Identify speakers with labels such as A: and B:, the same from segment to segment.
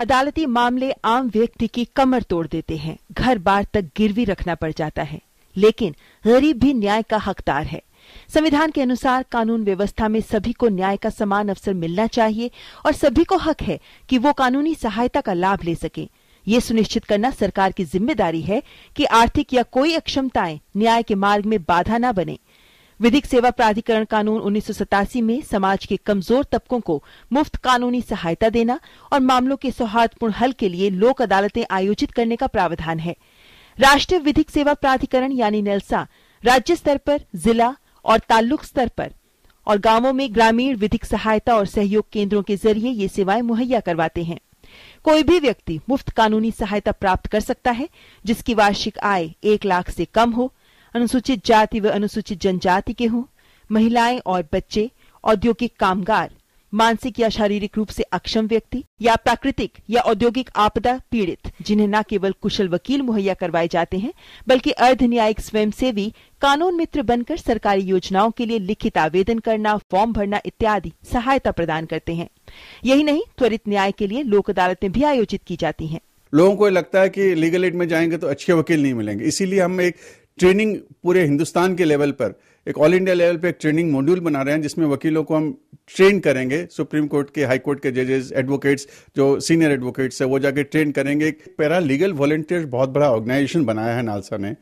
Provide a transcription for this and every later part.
A: अदालती मामले आम व्यक्ति की कमर तोड़ देते हैं घर बार तक गिरवी रखना पड़ जाता है लेकिन गरीब भी न्याय का हकदार है संविधान के अनुसार कानून व्यवस्था में सभी को न्याय का समान अवसर मिलना चाहिए और सभी को हक है कि वो कानूनी सहायता का लाभ ले सके ये सुनिश्चित करना सरकार की जिम्मेदारी है कि आर्थिक या कोई अक्षमताएं न्याय के मार्ग में बाधा न बने विधिक सेवा प्राधिकरण कानून उन्नीस में समाज के कमजोर तबकों को मुफ्त कानूनी सहायता देना और मामलों के सौहार्दपूर्ण हल के लिए लोक अदालतें आयोजित करने का प्रावधान है राष्ट्रीय विधिक सेवा प्राधिकरण यानी नेल्सा राज्य स्तर पर जिला और ताल्लुक स्तर पर और गांवों में ग्रामीण विधिक सहायता और सहयोग केंद्रों के जरिए ये सेवाएं मुहैया करवाते हैं कोई भी व्यक्ति मुफ्त कानूनी सहायता प्राप्त कर सकता है जिसकी वार्षिक आय एक लाख से कम हो अनुसूचित जाति व अनुसूचित जनजाति के हों महिलाएं और बच्चे औद्योगिक कामगार मानसिक या शारीरिक रूप से अक्षम व्यक्ति या प्राकृतिक या औद्योगिक आपदा पीड़ित जिन्हें न केवल कुशल वकील मुहैया करवाए जाते हैं बल्कि अर्ध न्यायिक स्वयंसेवी कानून मित्र बनकर सरकारी योजनाओं के लिए लिखित आवेदन करना फॉर्म भरना इत्यादि सहायता प्रदान करते हैं यही नहीं त्वरित न्याय के लिए लोक अदालतें भी आयोजित की जाती हैं
B: लोगों को लगता है कि लीगल एड में जाएंगे तो अच्छे वकील नहीं मिलेंगे इसीलिए हम एक ट्रेनिंग पूरे हिंदुस्तान के लेवल पर एक ऑल इंडिया लेवल पे एक ट्रेनिंग मॉड्यूल बना रहे हैं जिसमें वकीलों को हम ट्रेन करेंगे सुप्रीम कोर्ट के हाई कोर्ट के जजेस एडवोकेट्स जो सीनियर एडवोकेट्स है वो जाके ट्रेन करेंगे एक पैरा लीगल वॉलेंटियर बहुत बड़ा ऑर्गेनाइजेशन बनाया है नालसा ने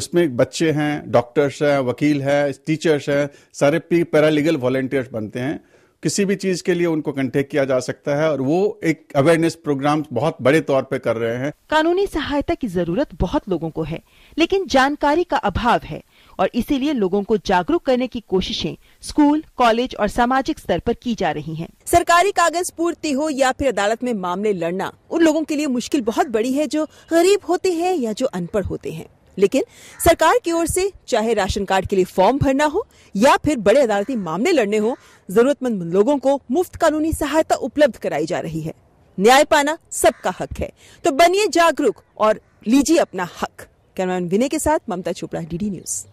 B: उसमें बच्चे हैं डॉक्टर्स हैं वकील है टीचर्स हैं सारे पैरा लीगल वॉलेंटियर्स बनते हैं किसी भी चीज के लिए उनको कंटेक्ट किया जा सकता है और वो एक अवेयरनेस प्रोग्राम बहुत बड़े तौर पे कर रहे हैं
A: कानूनी सहायता की जरूरत बहुत लोगों को है लेकिन जानकारी का अभाव है और इसीलिए लोगों को जागरूक करने की कोशिशें स्कूल कॉलेज और सामाजिक स्तर पर की जा रही हैं। सरकारी कागज पूर्ति हो या फिर अदालत में मामले लड़ना उन लोगों के लिए मुश्किल बहुत बड़ी है जो गरीब होते हैं या जो अनपढ़ होते हैं लेकिन सरकार की ओर से चाहे राशन कार्ड के लिए फॉर्म भरना हो या फिर बड़े अदालती मामले लड़ने हो जरूरतमंद लोगों को मुफ्त कानूनी सहायता उपलब्ध कराई जा रही है न्याय पाना सबका हक है तो बनिए जागरूक और लीजिए अपना हक कैमरामैन विनय के साथ ममता चोपड़ा डीडी न्यूज़